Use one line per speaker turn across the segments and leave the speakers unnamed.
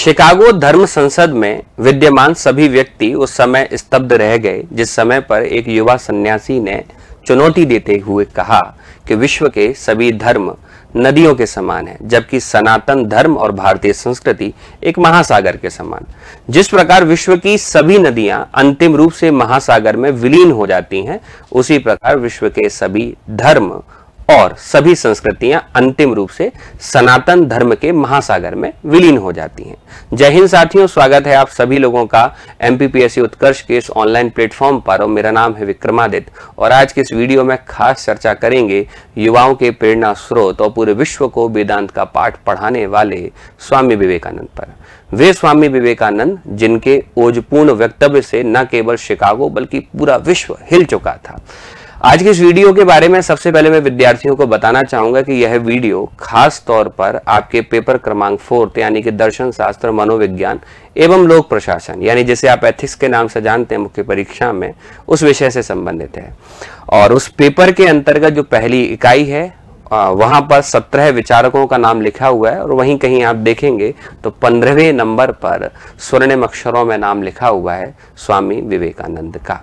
Chicago धर्म संसद में विद्यमान सभी व्यक्ति उस समय स्तब्ध रह गए जिस समय पर एक युवा सन्यासी ने चुनौती देते हुए कहा कि विश्व के सभी धर्म नदियों के समान है जबकि सनातन धर्म और भारतीय संस्कृति एक महासागर के समान जिस प्रकार विश्व की सभी नदियां अंतिम रूप से महासागर में विलीन हो जाती हैं उसी प्रकार विश्व के सभी धर्म और सभी संस्कृतियां अंतिम रूप से सनातन धर्म के महासागर में विलीन हो जाती हैं जय हिंद साथियों स्वागत है आप सभी लोगों का एमपीपीएससी उत्कर्ष के इस ऑनलाइन प्लेटफॉर्म पर और मेरा नाम है विक्रमादित्य और आज के इस वीडियो में खास चर्चा करेंगे युवाओं के प्रेरणा स्रोत और पूरे विश्व को वेदांत का पाठ पढ़ाने वाले स्वामी विवेकानंद पर वे स्वामी विवेकानंद जिनके ओजपूर्ण वक्तव्य से न केवल शिकागो बल्कि पूरा विश्व हिल चुका था आज के इस वीडियो के बारे में सबसे पहले मैं विद्यार्थियों को बताना चाहूंगा कि यह वीडियो खास तौर पर आपके पेपर क्रमांक फोर्थ यानी कि दर्शन शास्त्र मनोविज्ञान एवं लोक प्रशासन यानी जिसे आप एथिक्स के नाम से जानते हैं मुख्य परीक्षा में उस विषय से संबंधित है और उस पेपर के अंतर्गत जो पहली इकाई है वहां पर सत्रह विचारकों का नाम लिखा हुआ है और वहीं कहीं आप देखेंगे तो पंद्रहवें नंबर पर स्वर्णिम अक्षरों में नाम लिखा हुआ है स्वामी विवेकानंद का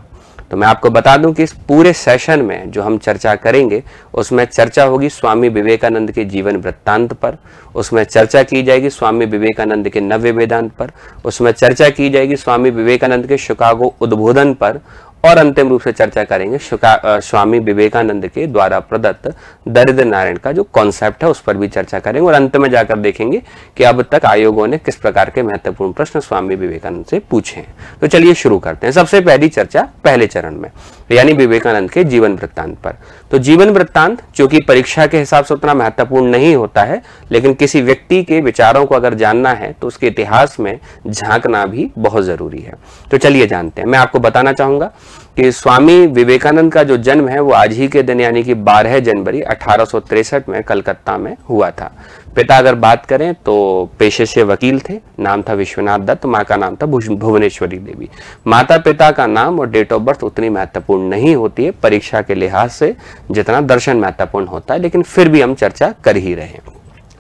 तो मैं आपको बता दूं कि इस पूरे सेशन में जो हम चर्चा करेंगे उसमें चर्चा होगी स्वामी विवेकानंद के जीवन वृत्तांत पर उसमें चर्चा की जाएगी स्वामी विवेकानंद के नव्य वेदांत पर उसमें चर्चा की जाएगी स्वामी विवेकानंद के शिकागो उद्बोधन पर और अंतिम रूप से चर्चा करेंगे स्वामी विवेकानंद के द्वारा प्रदत्त दरिद्र नारायण का जो कॉन्सेप्ट है उस पर भी चर्चा करेंगे और अंत में जाकर देखेंगे कि अब तक आयोगों ने किस प्रकार के महत्वपूर्ण प्रश्न स्वामी विवेकानंद से पूछे हैं तो चलिए शुरू करते हैं सबसे पहली चर्चा पहले चरण में यानी विवेकानंद के जीवन वृत्तांत पर तो जीवन वृत्तांत जो कि परीक्षा के हिसाब से उतना महत्वपूर्ण नहीं होता है लेकिन किसी व्यक्ति के विचारों को अगर जानना है तो उसके इतिहास में झांकना भी बहुत जरूरी है तो चलिए जानते हैं मैं आपको बताना चाहूंगा कि स्वामी विवेकानंद का जो जन्म है वो आज ही के दिन यानी कि 12 जनवरी अठारह में कलकत्ता में हुआ था पिता अगर बात करें तो पेशे से वकील थे नाम था विश्वनाथ दत्त माँ का नाम था भुवनेश्वरी देवी माता पिता का नाम और डेट ऑफ बर्थ उतनी महत्वपूर्ण नहीं होती है परीक्षा के लिहाज से जितना दर्शन महत्वपूर्ण होता है लेकिन फिर भी हम चर्चा कर ही रहे हैं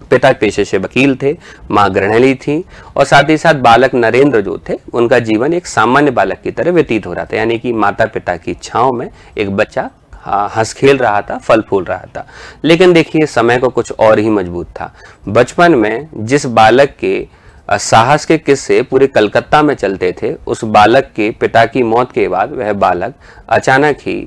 पिता पेशे से वकील थे माँ ग्रहणली थी और साथ ही साथ बालक नरेंद्र जो थे उनका जीवन एक सामान्य बालक की तरह व्यतीत हो रहा था यानी कि माता पिता की इच्छाओं में एक बच्चा हंस खेल रहा था फल फूल रहा था लेकिन देखिए समय को कुछ और ही मजबूत था बचपन में जिस बालक के साहस के किस्से पूरे कलकत्ता में चलते थे उस बालक के पिता की मौत के बाद वह बालक अचानक ही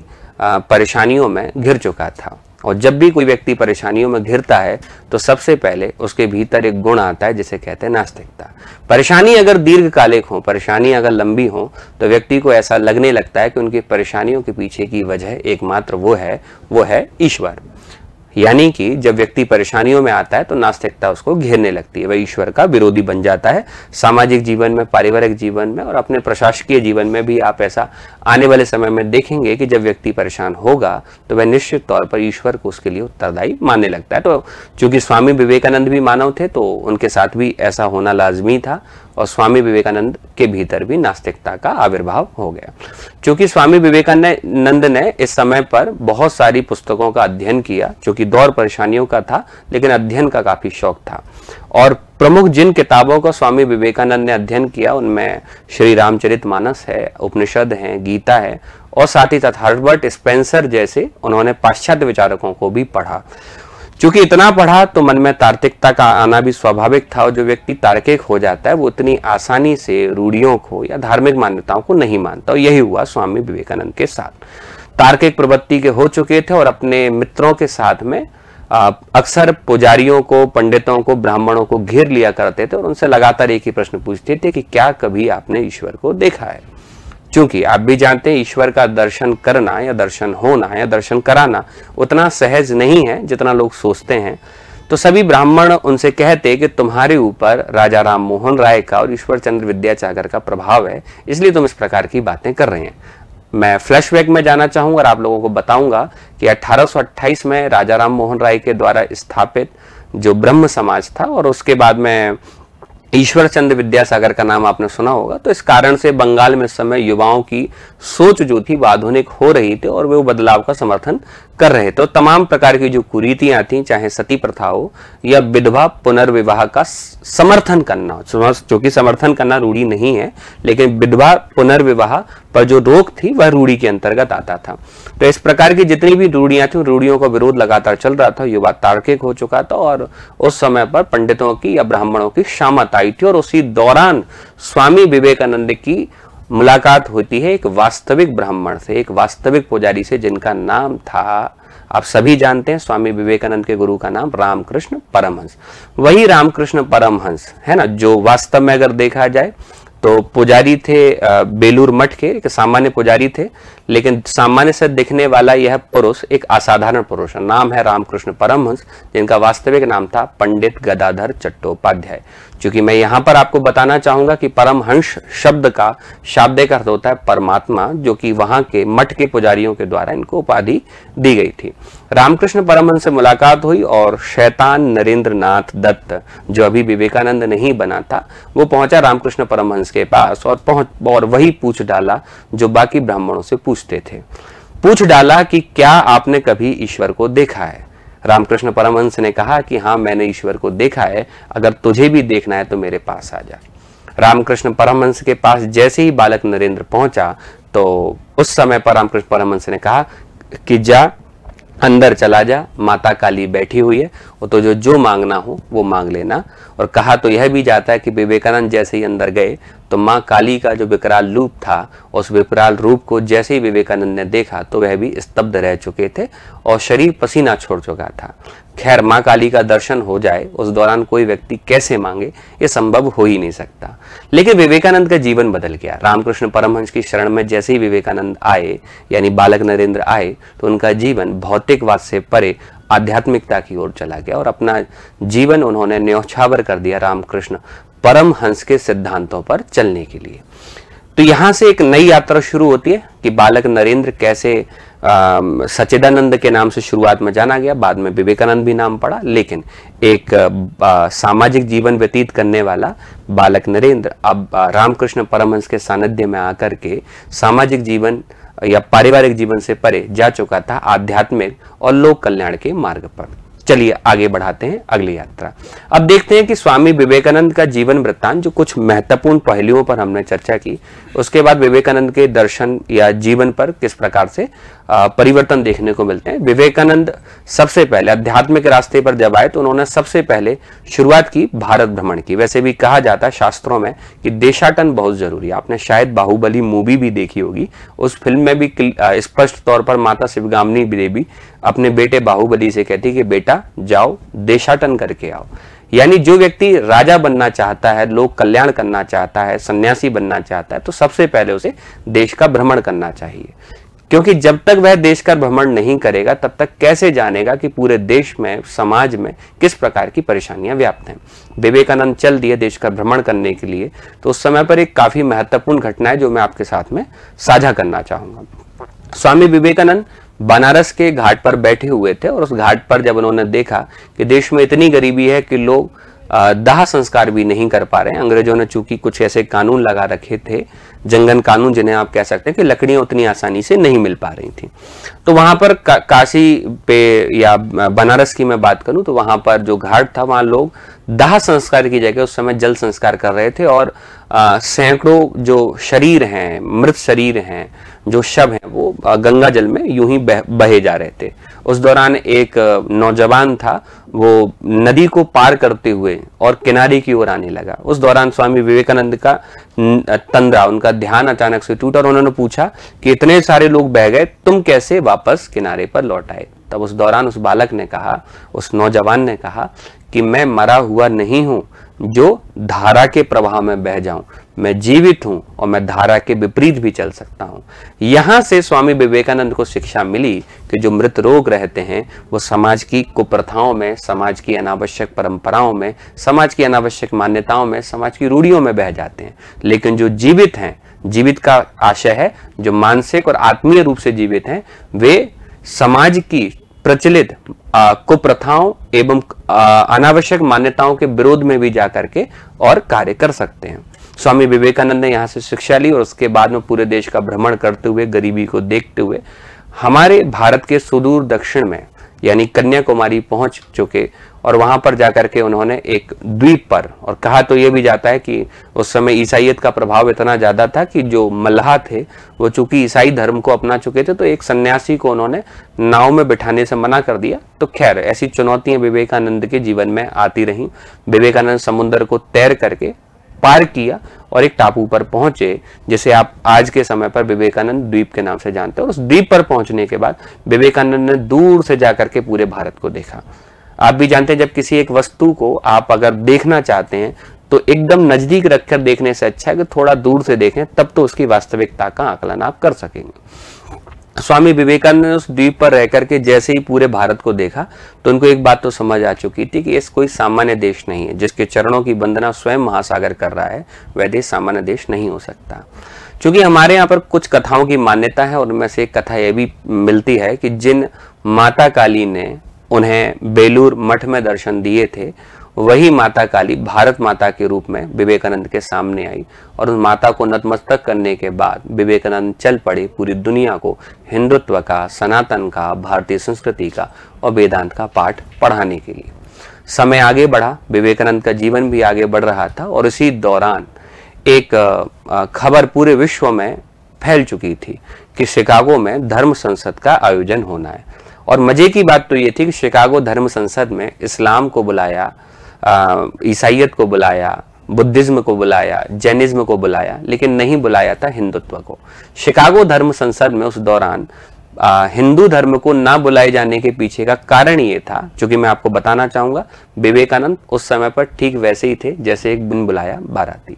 परेशानियों में घिर चुका था और जब भी कोई व्यक्ति परेशानियों में घिरता है तो सबसे पहले उसके भीतर एक गुण आता है जिसे कहते हैं नास्तिकता परेशानी अगर दीर्घकालिक हो परेशानी अगर लंबी हो तो व्यक्ति को ऐसा लगने लगता है कि उनकी परेशानियों के पीछे की वजह एकमात्र वो है वो है ईश्वर यानी कि जब व्यक्ति परेशानियों में आता है तो नास्तिकता उसको घेरने लगती है वह ईश्वर का विरोधी बन जाता है सामाजिक जीवन में पारिवारिक जीवन में और अपने प्रशासकीय जीवन में भी आप ऐसा आने वाले समय में देखेंगे कि जब व्यक्ति परेशान होगा तो वह निश्चित तौर पर ईश्वर को उसके लिए उत्तरदायी मानने लगता है तो चूंकि स्वामी विवेकानंद भी मानव थे तो उनके साथ भी ऐसा होना लाजमी था और स्वामी विवेकानंद के भीतर भी नास्तिकता का आविर्भाव हो गया चूंकि स्वामी विवेकानंद ने इस समय पर बहुत सारी पुस्तकों का अध्ययन किया जो कि दौर परेशानियों का था लेकिन अध्ययन का काफी शौक था और प्रमुख जिन किताबों का स्वामी विवेकानंद ने अध्ययन किया उनमें श्री रामचरित मानस है उपनिषद है गीता है और साथ ही साथ हर्बर्ट स्पेंसर जैसे उन्होंने पाश्चात्य विचारकों को भी पढ़ा चूंकि इतना पढ़ा तो मन में तार्किकता का आना भी स्वाभाविक था और जो व्यक्ति तार्किक हो जाता है वो इतनी आसानी से रूढ़ियों को या धार्मिक मान्यताओं को नहीं मानता और यही हुआ स्वामी विवेकानंद के साथ तार्किक प्रवृत्ति के हो चुके थे और अपने मित्रों के साथ में अक्सर पुजारियों को पंडितों को ब्राह्मणों को घेर लिया करते थे और उनसे लगातार एक ही प्रश्न पूछते थे कि क्या कभी आपने ईश्वर को देखा है क्योंकि आप भी जानते हैं ईश्वर का दर्शन करना या दर्शन होना या दर्शन कराना उतना सहज नहीं है जितना लोग सोचते हैं तो सभी ब्राह्मण उनसे कहते कि तुम्हारे ऊपर राजा राम मोहन राय का और ईश्वर चंद्र विद्याचागर का प्रभाव है इसलिए तुम इस प्रकार की बातें कर रहे हैं मैं फ्लैशबैक में जाना चाहूंगा और आप लोगों को बताऊंगा कि 1828 में राजा राम मोहन राय के द्वारा स्थापित जो ब्रह्म समाज था और उसके बाद में ईश्वर चंद विद्यासागर का नाम आपने सुना होगा तो इस कारण से बंगाल में इस समय युवाओं की सोच जो थी वो आधुनिक हो रही थी और वे बदलाव का समर्थन कर रहे तो तमाम प्रकार की जो कुरीतियां थी चाहे सती प्रथा हो या विधवा पुनर्विवाह का समर्थन करना जो कि समर्थन करना रूढ़ी नहीं है लेकिन विधवा पुनर्विवाह पर जो रोक थी वह रूढ़ी के अंतर्गत आता था तो इस प्रकार की जितनी भी रूढ़ियां थी रूढ़ियों का विरोध लगातार चल रहा था युवा तार्किक हो चुका था और उस समय पर पंडितों की या ब्राह्मणों की शामत आई थी और उसी दौरान स्वामी विवेकानंद की मुलाकात होती है एक वास्तविक ब्राह्मण से एक वास्तविक पुजारी से जिनका नाम था आप सभी जानते हैं स्वामी विवेकानंद के गुरु का नाम रामकृष्ण परमहंस वही रामकृष्ण परमहंस है ना जो वास्तव में अगर देखा जाए तो पुजारी थे बेलूर मठ के एक सामान्य पुजारी थे लेकिन सामान्य से दिखने वाला यह पुरुष एक असाधारण पुरुष है नाम है रामकृष्ण परमहंस जिनका वास्तविक नाम था पंडित गदाधर चट्टोपाध्याय क्योंकि मैं यहां पर आपको बताना चाहूंगा कि परमहंस शब्द का शाब्दिक अर्थ होता है परमात्मा जो कि वहां के मठ के पुजारियों के द्वारा इनको उपाधि दी गई थी रामकृष्ण परमहंस से मुलाकात हुई और शैतान नरेंद्र नाथ दत्त जो अभी विवेकानंद नहीं बना था वो पहुंचा रामकृष्ण परमहंस के पास और पहुंच और वही पूछ डाला जो बाकी ब्राह्मणों से पूछ पूछते थे पूछ डाला कि क्या आपने कभी ईश्वर को देखा है रामकृष्ण परमहंस ने कहा कि हाँ मैंने ईश्वर को देखा है अगर तुझे भी देखना है तो मेरे पास आ जा रामकृष्ण परमहंस के पास जैसे ही बालक नरेंद्र पहुंचा तो उस समय पर रामकृष्ण परमहंस ने कहा कि जा अंदर चला जा माता काली बैठी हुई है हो तो जो जो मांगना हो वो मांग लेना और कहा तो यह भी जाता है कि विवेकानंद जैसे ही अंदर गए तो माँ काली का जो विकराल रूप था उस विकराल रूप को जैसे ही विवेकानंद ने देखा तो वह भी स्तब्ध रह चुके थे और शरीर पसीना छोड़ चुका था खैर माँ काली का दर्शन हो जाए उस दौरान कोई व्यक्ति कैसे मांगे ये संभव हो ही नहीं सकता लेकिन विवेकानंद का जीवन बदल गया रामकृष्ण परमहंस की शरण में जैसे ही विवेकानंद आए यानी बालक नरेंद्र आए तो उनका जीवन भौतिकवाद से परे आध्यात्मिकता की ओर चला गया और अपना जीवन उन्होंने न्यौछावर कर दिया रामकृष्ण परम हंस के सिद्धांतों पर चलने के लिए तो यहां से एक नई यात्रा शुरू होती है कि बालक नरेंद्र कैसे सचिदानंद के नाम से शुरुआत में जाना गया बाद में विवेकानंद भी नाम पड़ा लेकिन एक आ, सामाजिक जीवन व्यतीत करने वाला बालक नरेंद्र अब रामकृष्ण परमहंस के सानिध्य में आकर के सामाजिक जीवन या पारिवारिक जीवन से परे जा चुका था आध्यात्मिक और लोक कल्याण के मार्ग पर चलिए आगे बढ़ाते हैं अगली यात्रा अब देखते हैं कि स्वामी विवेकानंद का जीवन वृत्तांत जो कुछ महत्वपूर्ण पहलुओं पर हमने चर्चा की उसके बाद विवेकानंद के दर्शन या जीवन पर किस प्रकार से परिवर्तन देखने को मिलते हैं विवेकानंद सबसे पहले आध्यात्मिक रास्ते पर जब आए तो उन्होंने सबसे पहले शुरुआत की भारत भ्रमण की वैसे भी कहा जाता है शास्त्रों में कि देशाटन बहुत जरूरी है आपने शायद बाहुबली मूवी भी देखी होगी उस फिल्म में भी स्पष्ट तौर पर माता शिवगामनी देवी अपने बेटे बाहुबली से कहती कि बेटा जाओ देशाटन करके आओ यानी जो व्यक्ति राजा बनना चाहता है लोक कल्याण करना चाहता है सन्यासी बनना चाहता है तो सबसे पहले उसे देश का भ्रमण करना चाहिए क्योंकि जब तक वह देश का भ्रमण नहीं करेगा तब तक कैसे जानेगा कि पूरे देश में समाज में किस प्रकार की परेशानियां व्याप्त हैं विवेकानंद चल दिए देश का भ्रमण करने के लिए तो उस समय पर एक काफ़ी महत्वपूर्ण घटना है जो मैं आपके साथ में साझा करना चाहूंगा स्वामी विवेकानंद बनारस के घाट पर बैठे हुए थे और उस घाट पर जब उन्होंने देखा कि देश में इतनी गरीबी है कि लोग दाह संस्कार भी नहीं कर पा रहे अंग्रेजों ने चूंकि कुछ ऐसे कानून लगा रखे थे जंगन कानून जिन्हें आप कह सकते हैं कि लकड़ियां उतनी आसानी से नहीं मिल पा रही थी तो वहां पर का, काशी पे या बनारस की मैं बात करूं तो वहां पर जो घाट था वहां लोग दाह संस्कार की जगह उस समय जल संस्कार कर रहे थे और सैकड़ों जो शरीर हैं मृत शरीर हैं जो शव हैं वो गंगा जल में यूं ही बह, बहे जा रहे थे उस दौरान एक नौजवान था वो नदी को पार करते हुए और किनारे की ओर आने लगा उस दौरान स्वामी विवेकानंद का तंद्रा उनका ध्यान अचानक से टूटा और उन्होंने पूछा कि इतने सारे लोग बह गए तुम कैसे वापस किनारे पर लौट आए तब उस दौरान उस बालक ने कहा उस नौजवान ने कहा कि मैं मरा हुआ नहीं हूं जो धारा के प्रवाह में बह जाऊं मैं जीवित हूं और मैं धारा के विपरीत भी चल सकता हूं यहां से स्वामी विवेकानंद को शिक्षा मिली कि जो मृत रोग रहते हैं वो समाज की कुप्रथाओं में समाज की अनावश्यक परंपराओं में समाज की अनावश्यक मान्यताओं में समाज की रूढ़ियों में बह जाते हैं लेकिन जो जीवित हैं जीवित का आशय है जो मानसिक और आत्मीय रूप से जीवित हैं वे समाज की प्रचलित कुप्रथाओं एवं अनावश्यक मान्यताओं के विरोध में भी जाकर के और कार्य कर सकते हैं स्वामी विवेकानंद ने यहाँ से शिक्षा ली और उसके बाद में पूरे देश का भ्रमण करते हुए गरीबी को देखते हुए हमारे भारत के सुदूर दक्षिण में यानी कन्याकुमारी पहुंच चुके और वहां पर जाकर के उन्होंने एक द्वीप पर और कहा तो ये भी जाता है कि उस समय ईसाइयत का प्रभाव इतना ज्यादा था कि जो मल्हा थे वो चूंकि ईसाई धर्म को अपना चुके थे तो एक सन्यासी को उन्होंने नाव में बिठाने से मना कर दिया तो खैर ऐसी चुनौतियां विवेकानंद के जीवन में आती रहीं विवेकानंद समुन्द्र को तैर करके पार किया और एक टापू पर पहुंचे जिसे आप आज के समय पर विवेकानंद द्वीप के नाम से जानते हैं और उस द्वीप पर पहुंचने के बाद विवेकानंद ने दूर से जाकर के पूरे भारत को देखा आप भी जानते हैं जब किसी एक वस्तु को आप अगर देखना चाहते हैं तो एकदम नजदीक रखकर देखने से अच्छा है कि थोड़ा दूर से देखें तब तो उसकी वास्तविकता का आकलन आप कर सकेंगे स्वामी विवेकानंद ने उस द्वीप पर रह करके जैसे ही पूरे भारत को देखा तो उनको एक बात तो समझ आ चुकी थी कि इस कोई सामान्य देश नहीं है जिसके चरणों की वंदना स्वयं महासागर कर रहा है वह देश सामान्य देश नहीं हो सकता क्योंकि हमारे यहाँ पर कुछ कथाओं की मान्यता है और उनमें से एक कथा यह भी मिलती है कि जिन माता काली ने उन्हें बेलूर मठ में दर्शन दिए थे वही माता काली भारत माता के रूप में विवेकानंद के सामने आई और उन माता को नतमस्तक करने के बाद विवेकानंद चल पड़े पूरी दुनिया को हिंदुत्व का सनातन का भारतीय संस्कृति का और वेदांत का पाठ पढ़ाने के लिए समय आगे बढ़ा विवेकानंद का जीवन भी आगे बढ़ रहा था और इसी दौरान एक खबर पूरे विश्व में फैल चुकी थी कि शिकागो में धर्म संसद का आयोजन होना है और मज़े की बात तो ये थी कि शिकागो धर्म संसद में इस्लाम को बुलाया ईसाइत को बुलाया बुद्धिज़्म को बुलाया जैनिज़्म को बुलाया लेकिन नहीं बुलाया था हिंदुत्व को शिकागो धर्म संसद में उस दौरान हिंदू धर्म को ना बुलाए जाने के पीछे का कारण ये था जो कि मैं आपको बताना चाहूंगा विवेकानंद उस समय पर ठीक वैसे ही थे जैसे एक बिन बुलाया बाराती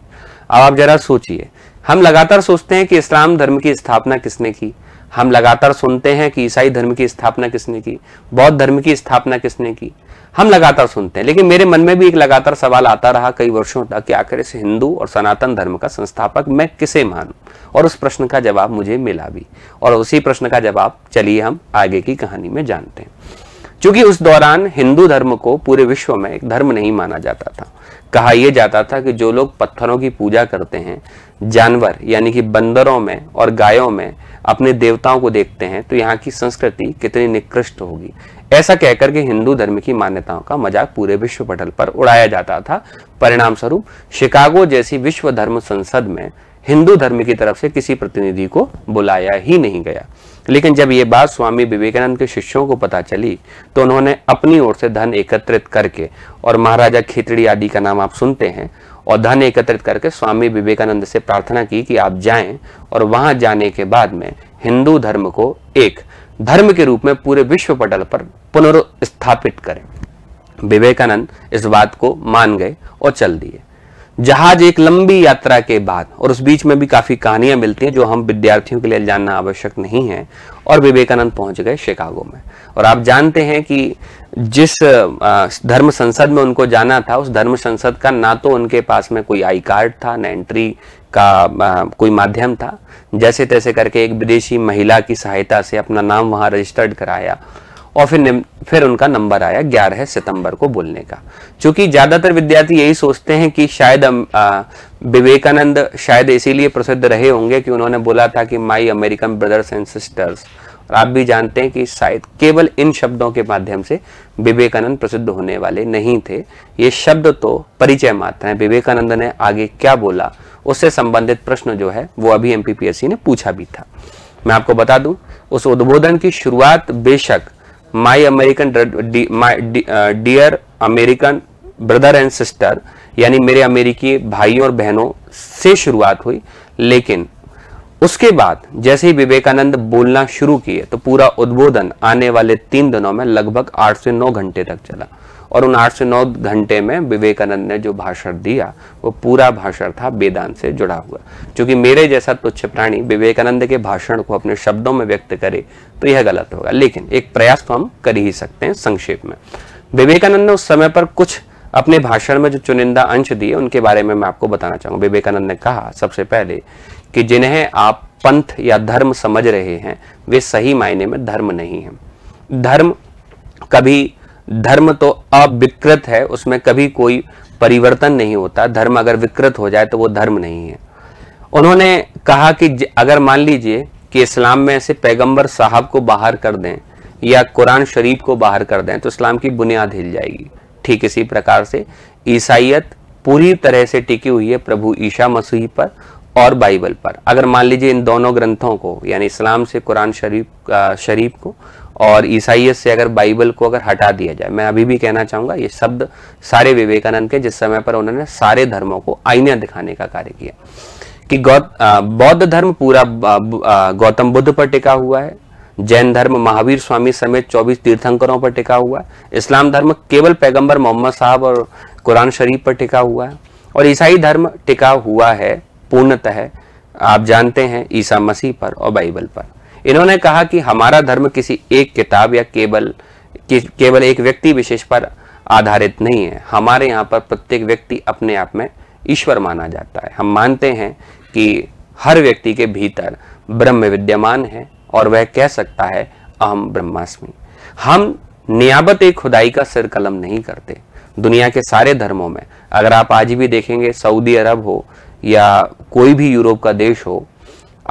अब आप जरा सोचिए हम लगातार सोचते हैं कि इस्लाम धर्म की स्थापना किसने की हम लगातार सुनते हैं कि ईसाई धर्म की स्थापना किसने की बौद्ध धर्म की स्थापना किसने की हम लगातार सुनते हैं लेकिन मेरे मन में भी एक लगातार सवाल आता रहा कई वर्षों तक कि आखिर इस हिंदू और सनातन धर्म का संस्थापक मैं किसे मानूं और उस प्रश्न का जवाब मुझे मिला भी और उसी प्रश्न का जवाब चलिए हम आगे की कहानी में जानते हैं क्योंकि उस दौरान हिंदू धर्म को पूरे विश्व में एक धर्म नहीं माना जाता था कहा यह जाता था कि जो लोग पत्थरों की पूजा करते हैं जानवर यानी कि बंदरों में और गायों में अपने देवताओं को देखते हैं तो यहाँ की संस्कृति कितनी निकृष्ट होगी ऐसा कहकर के हिंदू धर्म की मान्यताओं का मजाक पूरे विश्व पटल पर उड़ाया जाता था परिणाम स्वरूप शिकागो जैसी विश्व धर्म संसद में हिंदू धर्म की तरफ से किसी प्रतिनिधि को बुलाया ही नहीं गया लेकिन जब ये बात स्वामी विवेकानंद के शिष्यों को पता चली तो उन्होंने अपनी ओर से धन एकत्रित करके और महाराजा खेतड़ी आदि का नाम आप सुनते हैं और धन एकत्रित करके स्वामी विवेकानंद से प्रार्थना की कि आप जाएं और वहां जाने के बाद में हिंदू धर्म को एक धर्म के रूप में पूरे विश्व पटल पर पुनर्स्थापित करें विवेकानंद इस बात को मान गए और चल दिए जहाज एक लंबी यात्रा के बाद और उस बीच में भी काफी कहानियां मिलती हैं जो हम विद्यार्थियों के लिए जानना आवश्यक नहीं है और विवेकानंद पहुंच गए शिकागो में और आप जानते हैं कि जिस धर्म संसद में उनको जाना था उस धर्म संसद का ना तो उनके पास में कोई आई कार्ड था ना एंट्री का कोई माध्यम था जैसे तैसे करके एक विदेशी महिला की सहायता से अपना नाम वहां रजिस्टर्ड कराया और फिर फिर उनका नंबर आया ग्यारह सितंबर को बोलने का क्योंकि ज़्यादातर विद्यार्थी यही सोचते हैं कि शायद विवेकानंद शायद इसीलिए प्रसिद्ध रहे होंगे कि उन्होंने बोला था कि my American brothers and sisters और आप भी जानते हैं कि शायद केवल इन शब्दों के माध्यम से विवेकानंद प्रसिद्ध होने वाले नहीं थे ये शब्द तो परिचय मात्र हैं विवेकानंद ने आगे क्या बोला उससे संबंधित प्रश्न जो है वो अभी एम ने पूछा भी था मैं आपको बता दूं उस उद्बोधन की शुरुआत बेशक my American dear American brother and sister यानी मेरे अमेरिकी भाइयों और बहनों से शुरुआत हुई लेकिन उसके बाद जैसे ही विवेकानंद बोलना शुरू किए तो पूरा उद्बोधन आने वाले तीन दिनों में लगभग आठ से नौ घंटे तक चला और उन आठ से नौ घंटे में विवेकानंद ने जो भाषण दिया वो पूरा भाषण था वेदांत से जुड़ा हुआ क्योंकि मेरे जैसा तुच्छ प्राणी विवेकानंद के भाषण को अपने शब्दों में व्यक्त करे तो यह गलत होगा लेकिन एक प्रयास तो हम कर ही सकते हैं संक्षेप में विवेकानंद ने उस समय पर कुछ अपने भाषण में जो चुनिंदा अंश दिए उनके बारे में मैं आपको बताना चाहूंगा विवेकानंद ने कहा सबसे पहले कि जिन्हें आप पंथ या धर्म समझ रहे हैं वे सही मायने में धर्म नहीं है धर्म कभी धर्म तो अविकृत है उसमें कभी कोई परिवर्तन नहीं होता धर्म अगर विकृत हो जाए तो वो धर्म नहीं है उन्होंने कहा कि अगर मान लीजिए कि इस्लाम में से पैगंबर साहब को बाहर कर दें या कुरान शरीफ को बाहर कर दें तो इस्लाम की बुनियाद हिल जाएगी ठीक इसी प्रकार से ईसाइत पूरी तरह से टिकी हुई है प्रभु ईशा मसीह पर और बाइबल पर अगर मान लीजिए इन दोनों ग्रंथों को यानी इस्लाम से कुरान शरीफ शरीफ को और ईसाइयत से अगर बाइबल को अगर हटा दिया जाए मैं अभी भी कहना चाहूँगा ये शब्द सारे विवेकानंद के जिस समय पर उन्होंने सारे धर्मों को आईना दिखाने का कार्य किया कि बौद्ध धर्म पूरा गौतम बुद्ध पर टिका हुआ है जैन धर्म महावीर स्वामी समेत 24 तीर्थंकरों पर टिका हुआ है इस्लाम धर्म केवल पैगंबर मोहम्मद साहब और कुरान शरीफ पर टिका हुआ है और ईसाई धर्म टिका हुआ है पूर्णतः आप जानते हैं ईसा मसीह पर और बाइबल पर इन्होंने कहा कि हमारा धर्म किसी एक किताब या केवल केवल एक व्यक्ति विशेष पर आधारित नहीं है हमारे यहाँ पर प्रत्येक व्यक्ति अपने आप में ईश्वर माना जाता है हम मानते हैं कि हर व्यक्ति के भीतर ब्रह्म विद्यमान है और वह कह सकता है अहम ब्रह्मास्मि हम नियाबत एक खुदाई का सिर कलम नहीं करते दुनिया के सारे धर्मों में अगर आप आज भी देखेंगे सऊदी अरब हो या कोई भी यूरोप का देश हो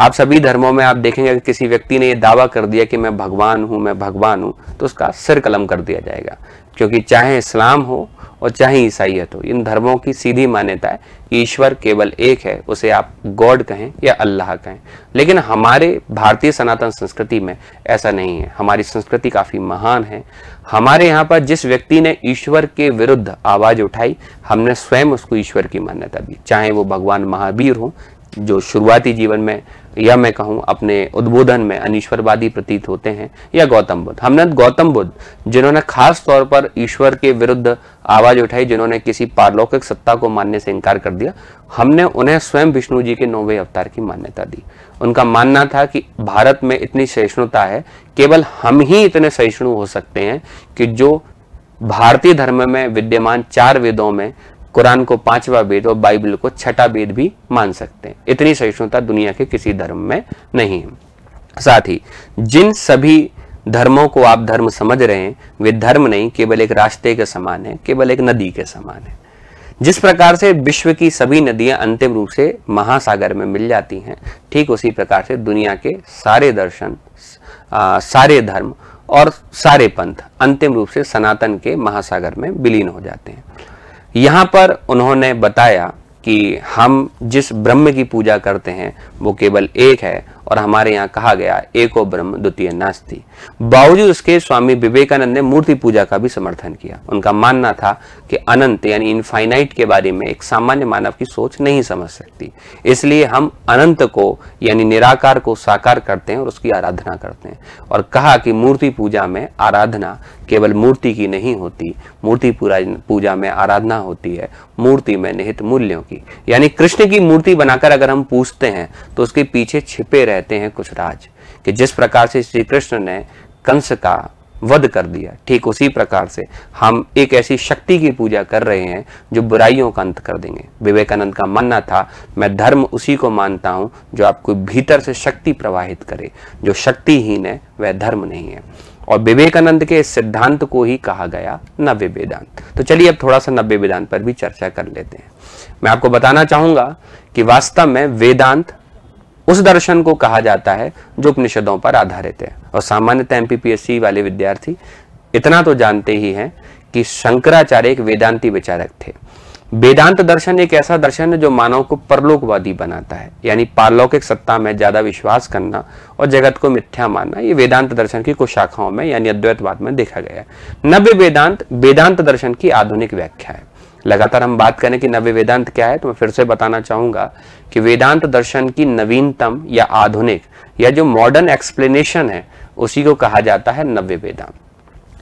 आप सभी धर्मों में आप देखेंगे कि किसी व्यक्ति ने ये दावा कर दिया कि मैं भगवान हूँ मैं भगवान हूँ तो उसका सिर कलम कर दिया जाएगा क्योंकि चाहे इस्लाम हो और चाहे ईसाइत हो इन धर्मों की सीधी मान्यता है कि ईश्वर केवल एक है उसे आप गॉड कहें या अल्लाह कहें लेकिन हमारे भारतीय सनातन संस्कृति में ऐसा नहीं है हमारी संस्कृति काफ़ी महान है हमारे यहाँ पर जिस व्यक्ति ने ईश्वर के विरुद्ध आवाज़ उठाई हमने स्वयं उसको ईश्वर की मान्यता दी चाहे वो भगवान महावीर हों जो शुरुआती जीवन में या मैं कहूँ अपने उद्बोधन में अनिश्वरवादी प्रतीत होते हैं या गौतम बुद्ध हमने गौतम बुद्ध जिन्होंने खास तौर पर ईश्वर के विरुद्ध आवाज उठाई जिन्होंने किसी पारलौकिक सत्ता को मानने से इनकार कर दिया हमने उन्हें स्वयं विष्णु जी के नौवे अवतार की मान्यता दी उनका मानना था कि भारत में इतनी सहिष्णुता है केवल हम ही इतने सहिष्णु हो सकते हैं कि जो भारतीय धर्म में विद्यमान चार वेदों में कुरान को पांचवा वेद और बाइबल को छठा वेद भी मान सकते हैं इतनी सहिष्णुता दुनिया के किसी धर्म में नहीं है साथ ही जिन सभी धर्मों को आप धर्म समझ रहे हैं वे धर्म नहीं केवल एक रास्ते के समान है केवल एक नदी के समान है जिस प्रकार से विश्व की सभी नदियां अंतिम रूप से महासागर में मिल जाती हैं ठीक उसी प्रकार से दुनिया के सारे दर्शन आ, सारे धर्म और सारे पंथ अंतिम रूप से सनातन के महासागर में विलीन हो जाते हैं यहां पर उन्होंने बताया कि हम जिस ब्रह्म की पूजा करते हैं वो केवल एक है और हमारे यहाँ कहा गया एको ब्रह्म द्वितीय नास्ती बावजूद उसके स्वामी विवेकानंद ने मूर्ति पूजा का भी समर्थन किया उनका मानना था कि अनंत यानी इनफाइनाइट के बारे में एक सामान्य मानव की सोच नहीं समझ सकती इसलिए हम अनंत को यानी निराकार को साकार करते हैं और उसकी आराधना करते हैं और कहा कि मूर्ति पूजा में आराधना केवल मूर्ति की नहीं होती मूर्ति पूजा में आराधना होती है मूर्ति में निहित मूल्यों की यानी कृष्ण की मूर्ति बनाकर अगर हम पूछते हैं तो उसके पीछे छिपे रहते हैं कुछ राज कि जिस प्रकार से श्री कृष्ण ने कंस का वध कर दिया ठीक उसी प्रकार से हम एक ऐसी शक्ति की पूजा कर रहे हैं जो बुराइयों का अंत कर देंगे विवेकानंद का मानना था मैं धर्म उसी को मानता हूं जो आपको भीतर से शक्ति प्रवाहित करे जो शक्तिहीन है वह धर्म नहीं है और विवेकानंद के सिद्धांत को ही कहा गया नव्य वेदांत तो चलिए अब थोड़ा सा नव्य वेदांत पर भी चर्चा कर लेते हैं मैं आपको बताना चाहूंगा कि वास्तव में वेदांत उस दर्शन को कहा जाता है जो उपनिषदों पर आधारित है और सामान्यतः एमपीपीएससी वाले विद्यार्थी इतना तो जानते ही हैं कि शंकराचार्य एक वेदांती विचारक थे वेदांत दर्शन एक ऐसा दर्शन है जो मानव को परलोकवादी बनाता है यानी पारलौकिक सत्ता में ज्यादा विश्वास करना और जगत को मिथ्या मानना ये वेदांत दर्शन की कुछ शाखाओं में यानी अद्वैतवाद में देखा गया है नव्य वेदांत वेदांत दर्शन की आधुनिक व्याख्या है लगातार हम बात करें कि नव्य वेदांत क्या है तो मैं फिर से बताना चाहूंगा कि वेदांत दर्शन की नवीनतम या आधुनिक या जो मॉडर्न एक्सप्लेनेशन है उसी को कहा जाता है नव्य वेदांत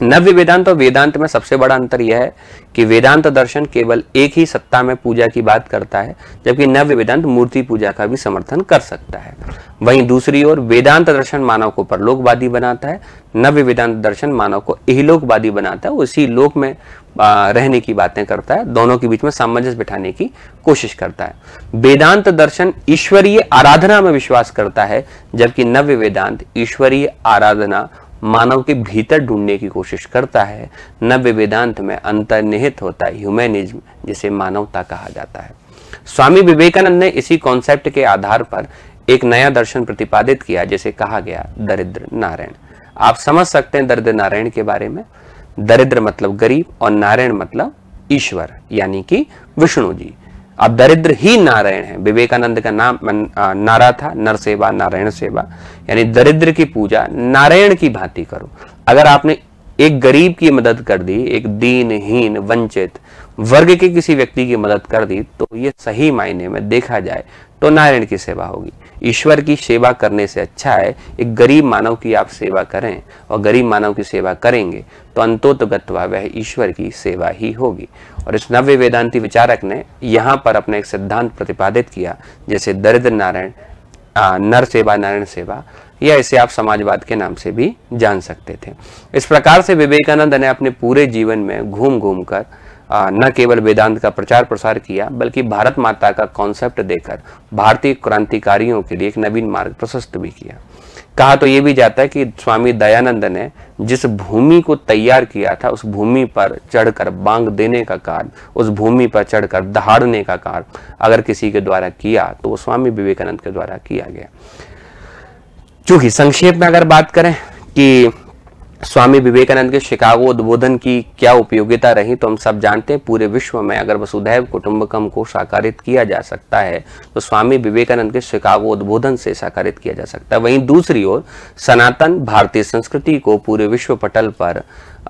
नव्य वेदांत और वेदांत में सबसे बड़ा अंतर यह है कि वेदांत दर्शन केवल एक ही सत्ता में पूजा की बात करता है जबकि नव्य वेदांत मूर्ति पूजा का भी समर्थन कर सकता है वहीं दूसरी ओर वेदांत दर्शन मानव को परलोकवादी बनाता है नव्य वेदांत दर्शन मानव को इहलोकवादी बनाता है उसी लोक में रहने की बातें करता है दोनों के बीच में सामंजस्य बिठाने की कोशिश करता है वेदांत दर्शन ईश्वरीय आराधना में विश्वास करता है जबकि नव्य वेदांत ईश्वरीय आराधना मानव के भीतर ढूंढने की कोशिश करता है नव्य वेदांत में अंतर्निहित होता है ह्यूमेनिज्म जिसे मानवता कहा जाता है स्वामी विवेकानंद ने इसी कॉन्सेप्ट के आधार पर एक नया दर्शन प्रतिपादित किया जिसे कहा गया दरिद्र नारायण आप समझ सकते हैं दरिद्र नारायण के बारे में दरिद्र मतलब गरीब और नारायण मतलब ईश्वर यानी कि विष्णु जी आप दरिद्र ही नारायण हैं विवेकानंद का नाम नारा था नर सेवा नारायण सेवा यानी दरिद्र की पूजा नारायण की भांति करो अगर आपने एक गरीब की मदद कर दी एक दीनहीन वंचित वर्ग के किसी व्यक्ति की मदद कर दी तो ये सही मायने में देखा जाए तो नारायण की सेवा होगी ईश्वर की सेवा करने से अच्छा है एक गरीब मानव की आप सेवा करें और गरीब मानव की सेवा करेंगे तो अंतोत वह ईश्वर की सेवा ही होगी और इस नव्य वेदांति विचारक ने यहाँ पर अपने एक सिद्धांत प्रतिपादित किया जैसे दरिद्र नारायण नर सेवा नारायण सेवा या इसे आप समाजवाद के नाम से भी जान सकते थे इस प्रकार से विवेकानंद ने अपने पूरे जीवन में घूम घूम कर न केवल वेदांत का प्रचार प्रसार किया बल्कि भारत माता का कॉन्सेप्ट देकर भारतीय क्रांतिकारियों के लिए एक नवीन मार्ग प्रशस्त भी किया कहा तो यह भी जाता है कि स्वामी दयानंद ने जिस भूमि को तैयार किया था उस भूमि पर चढ़कर बांग देने का कार्य उस भूमि पर चढ़कर दहाड़ने का कार्य अगर किसी के द्वारा किया तो वो स्वामी विवेकानंद के द्वारा किया गया चूंकि संक्षेप में अगर बात करें कि स्वामी विवेकानंद के शिकागो उद्बोधन की क्या उपयोगिता रही तो हम सब जानते हैं पूरे विश्व में अगर वसुधैव कुटुंबकम को साकारित किया जा सकता है तो स्वामी विवेकानंद के शिकागो उद्बोधन से साकारित किया जा सकता है वहीं दूसरी ओर सनातन भारतीय संस्कृति को पूरे विश्व पटल पर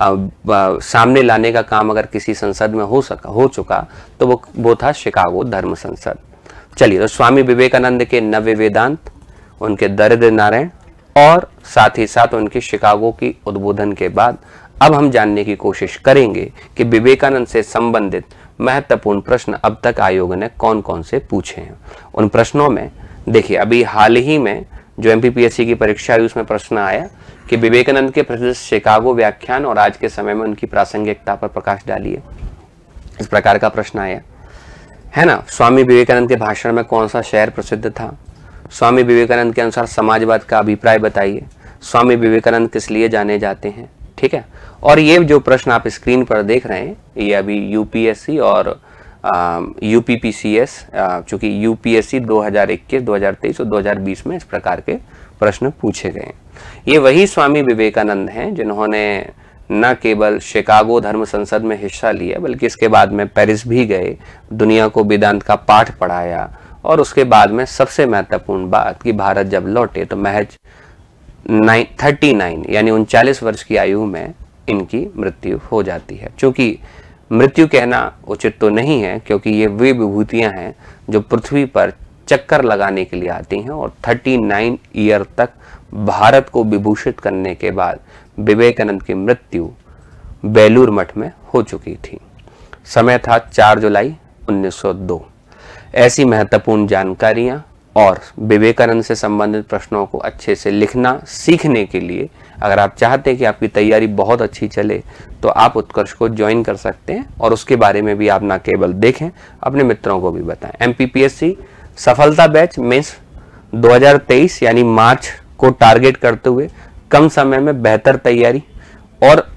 आ, आ, सामने लाने का काम अगर किसी संसद में हो सका हो चुका तो वो वो था शिकागो धर्म संसद चलिए तो स्वामी विवेकानंद के नव्य वेदांत उनके दरिद्र नारायण और साथ ही साथ उनके शिकागो की उद्बोधन के बाद अब हम जानने की कोशिश करेंगे कि विवेकानंद से संबंधित महत्वपूर्ण प्रश्न अब तक आयोग ने कौन कौन से पूछे हैं उन प्रश्नों में देखिए अभी हाल ही में जो एम की परीक्षा हुई उसमें प्रश्न आया कि विवेकानंद के प्रसिद्ध शिकागो व्याख्यान और आज के समय में उनकी प्रासंगिकता पर प्रकाश डालिए इस प्रकार का प्रश्न आया है ना स्वामी विवेकानंद के भाषण में कौन सा शहर प्रसिद्ध था स्वामी विवेकानंद के अनुसार समाजवाद का अभिप्राय बताइए स्वामी विवेकानंद किस लिए जाने जाते हैं ठीक है और ये जो प्रश्न आप स्क्रीन पर देख रहे हैं ये अभी यूपीएससी और U P P C S चूँकि यू पी एस सी दो हज़ार इक्कीस दो हज़ार तेईस और दो हज़ार बीस में इस प्रकार के प्रश्न पूछे गए हैं ये वही स्वामी विवेकानंद हैं जिन्होंने न केवल शिकागो धर्म संसद में हिस्सा लिया बल्कि इसके बाद में पेरिस भी गए दुनिया को वेदांत का पाठ पढ़ाया और उसके बाद में सबसे महत्वपूर्ण बात कि भारत जब लौटे तो महज नाइन थर्टी नाइन यानी उनचालीस वर्ष की आयु में इनकी मृत्यु हो जाती है चूँकि मृत्यु कहना उचित तो नहीं है क्योंकि ये वे विभूतियाँ हैं जो पृथ्वी पर चक्कर लगाने के लिए आती हैं और 39 ईयर तक भारत को विभूषित करने के बाद विवेकानंद की मृत्यु बेलूर मठ में हो चुकी थी समय था 4 जुलाई 1902 ऐसी महत्वपूर्ण जानकारियां और विवेकानंद से संबंधित प्रश्नों को अच्छे से लिखना सीखने के लिए अगर आप चाहते हैं कि आपकी तैयारी बहुत अच्छी चले तो आप उत्कर्ष को ज्वाइन कर सकते हैं और उसके बारे में भी आप ना केवल देखें अपने मित्रों को भी बताएं एम सफलता बैच मीन्स 2023 यानी मार्च को टारगेट करते हुए कम समय में बेहतर तैयारी और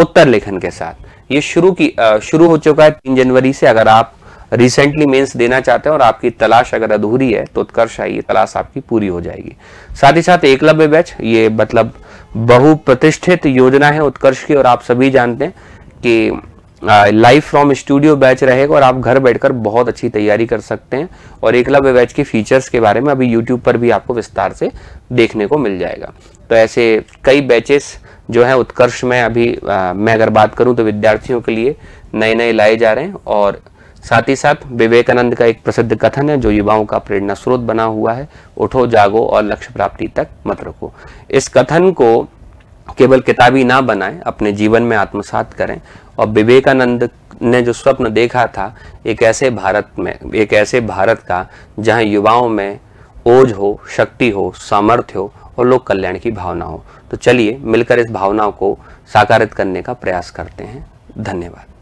उत्तर लेखन के साथ ये शुरू की शुरू हो चुका है तीन जनवरी से अगर आप रिसेंटली मेंस देना चाहते हैं और आपकी तलाश अगर अधूरी है तो उत्कर्ष आई तलाश आपकी पूरी हो जाएगी साथ ही साथ एकलव्य बैच ये मतलब बहुप्रतिष्ठित योजना है उत्कर्ष की और आप सभी जानते हैं कि लाइव फ्रॉम स्टूडियो बैच रहेगा और आप घर बैठकर बहुत अच्छी तैयारी कर सकते हैं और एकलव्य बैच के फीचर्स के बारे में अभी यूट्यूब पर भी आपको विस्तार से देखने को मिल जाएगा तो ऐसे कई बैचेस जो है उत्कर्ष में अभी आ, मैं अगर बात करूं तो विद्यार्थियों के लिए नए नए लाए जा रहे हैं और साथ ही साथ विवेकानंद का एक प्रसिद्ध कथन है जो युवाओं का प्रेरणा स्रोत बना हुआ है उठो जागो और लक्ष्य प्राप्ति तक मत रखो इस कथन को केवल किताबी ना बनाएं अपने जीवन में आत्मसात करें और विवेकानंद ने जो स्वप्न देखा था एक ऐसे भारत में एक ऐसे भारत का जहां युवाओं में ओझ हो शक्ति हो सामर्थ्य हो और लोक कल्याण की भावना हो तो चलिए मिलकर इस भावनाओं को साकारित करने का प्रयास करते हैं धन्यवाद